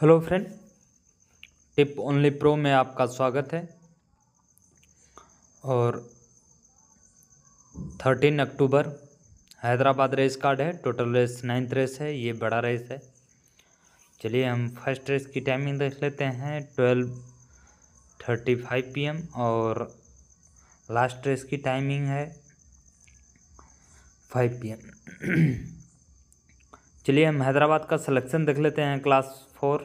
hello friend tip only pro में आपका स्वागत है और thirteen October Hyderabad race card है टोटल रेस नाइन्थ रेस है ये बड़ा रेस है चलिए हम फर्स्ट रेस की टाइमिंग देख लेते हैं ट्वेल्व थर्टी फाइव पी और लास्ट रेस की टाइमिंग है फाइव पी चलिए हम हैदराबाद का सिलेक्शन देख लेते हैं क्लास फोर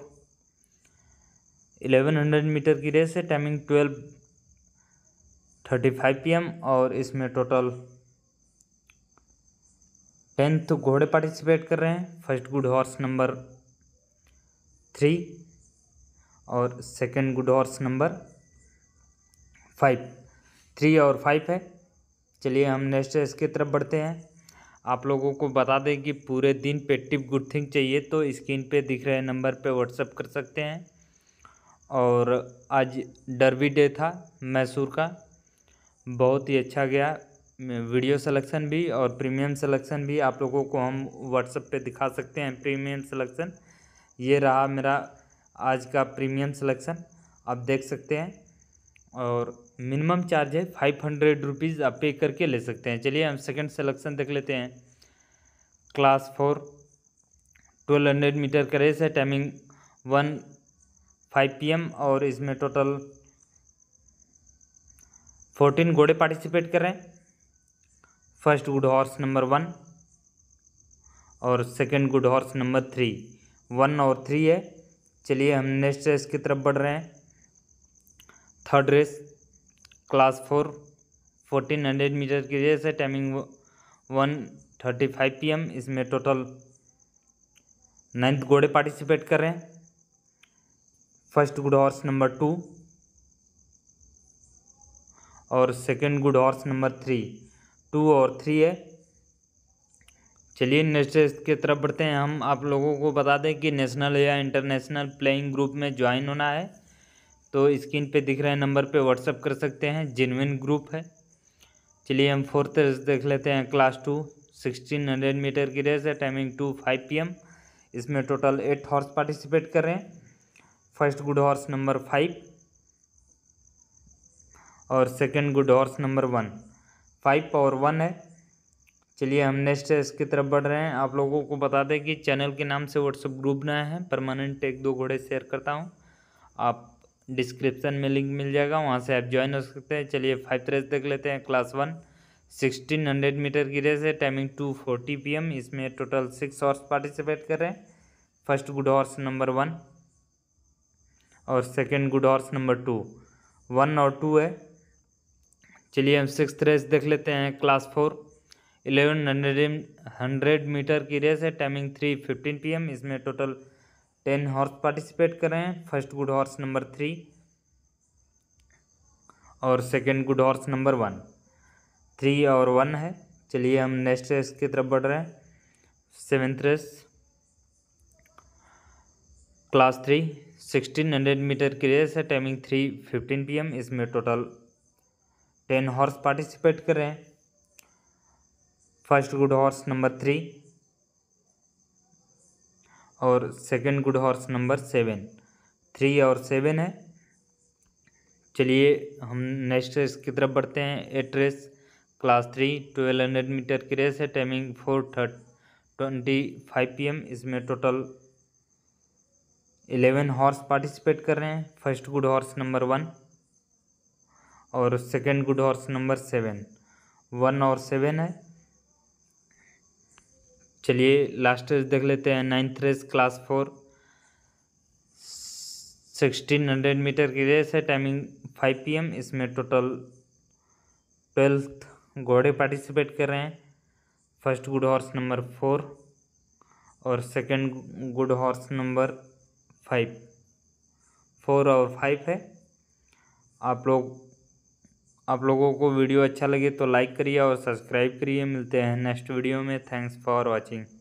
1100 मीटर की रेस है टाइमिंग 12:35 पीएम और इसमें टोटल टेंथ घोड़े पार्टिसिपेट कर रहे हैं first good horse number three और second good horse number five three और फाइव है चलिए हम नेक्स्ट रेस की तरफ बढ़ते हैं आप लोगों को बता दें कि पूरे दिन पे टिप गुड थिंग चाहिए तो स्क्रीन पे दिख रहे नंबर पे व्हाट्सअप कर सकते हैं और आज डरवी डे था मैसूर का बहुत ही अच्छा गया वीडियो सिलेक्शन भी और प्रीमियम सिलेक्शन भी आप लोगों को हम व्हाट्सएप पे दिखा सकते हैं प्रीमियम सिलेक्शन ये रहा मेरा आज का प्रीमियम सिलेक्शन आप देख सकते हैं और मिनिमम चार्ज है फाइव हंड्रेड रुपीज़ आप पे करके ले सकते हैं चलिए हम सेकंड सिलेक्शन देख लेते हैं class four twelve hundred meter का रेस है टाइमिंग वन फाइव पी और इसमें टोटल फोर्टीन घोड़े पार्टिसिपेट कर रहे हैं first good horse number one और second good horse number three one और थ्री है चलिए हम नेक्स्ट रेस की तरफ बढ़ रहे हैं third race class four fourteen hundred meter की रेस है timing one thirty five P इसमें टोटल नाइन्थ घोड़े पार्टिसिपेट कर रहे हैं first good horse number two और second good horse number three two और थ्री है चलिए नेक्स्ट की तरफ बढ़ते हैं हम आप लोगों को बता दें कि नेशनल या इंटरनेशनल प्लेइंग ग्रुप में ज्वाइन होना है तो स्क्रीन पे दिख रहे नंबर पे व्हाट्सअप कर सकते हैं जिनविन ग्रुप है चलिए हम फोर्थ रेस देख लेते हैं class two sixteen hundred meter की रेस है timing two five P M इसमें टोटल एट हॉर्स पार्टिसिपेट कर रहे हैं first good horse number five और second good horse number one five power one है चलिए हम नेक्स्ट इसकी तरफ बढ़ रहे हैं आप लोगों को बता दें कि चैनल के नाम से व्हाट्सअप ग्रुप बनाया है परमानेंट एक दो घोड़े शेयर करता हूँ आप डिस्क्रिप्शन में लिंक मिल जाएगा वहाँ से आप ज्वाइन हो सकते हैं चलिए फाइव रेस देख लेते हैं class one sixteen hundred meter की रेस है टाइमिंग टू फोर्टी पी इसमें टोटल सिक्स हॉर्स पार्टिसिपेट कर रहे हैं first good horse number one और second good horse number two one और टू है चलिए हम सिक्स रेस देख लेते हैं class four eleven hundred hundred meter की रेस है टाइमिंग थ्री फिफ्टीन पी इसमें टोटल टेन हॉर्स पार्टिसिपेट कर रहे हैं first good horse number three और second good horse number one three और वन है चलिए हम नेक्स्ट रेस की तरफ बढ़ रहे हैं seventh race class three sixteen hundred meter की रेस है टाइमिंग थ्री फिफ्टीन पी इसमें टोटल टेन हॉर्स पार्टिसिपेट कर रहे हैं first good horse number three और second good horse number seven three और सेवन है चलिए हम नेक्स्ट रेस की तरफ बढ़ते हैं eight race class three twelve hundred meter की रेस है timing four thirty twenty five P इसमें टोटल इलेवन हॉर्स पार्टिसिपेट कर रहे हैं first good horse number one और second good horse number seven one और सेवन है चलिए लास्ट रेस देख लेते हैं ninth race class four sixteen hundred meter की रेस है टाइमिंग फाइव पीएम इसमें टोटल ट्वेल्थ घोड़े पार्टिसिपेट कर रहे हैं first good horse number four और second good horse number five four और फाइव है आप लोग आप लोगों को वीडियो अच्छा लगे तो लाइक करिए और सब्सक्राइब करिए मिलते हैं नेक्स्ट वीडियो में थैंक्स फॉर वॉचिंग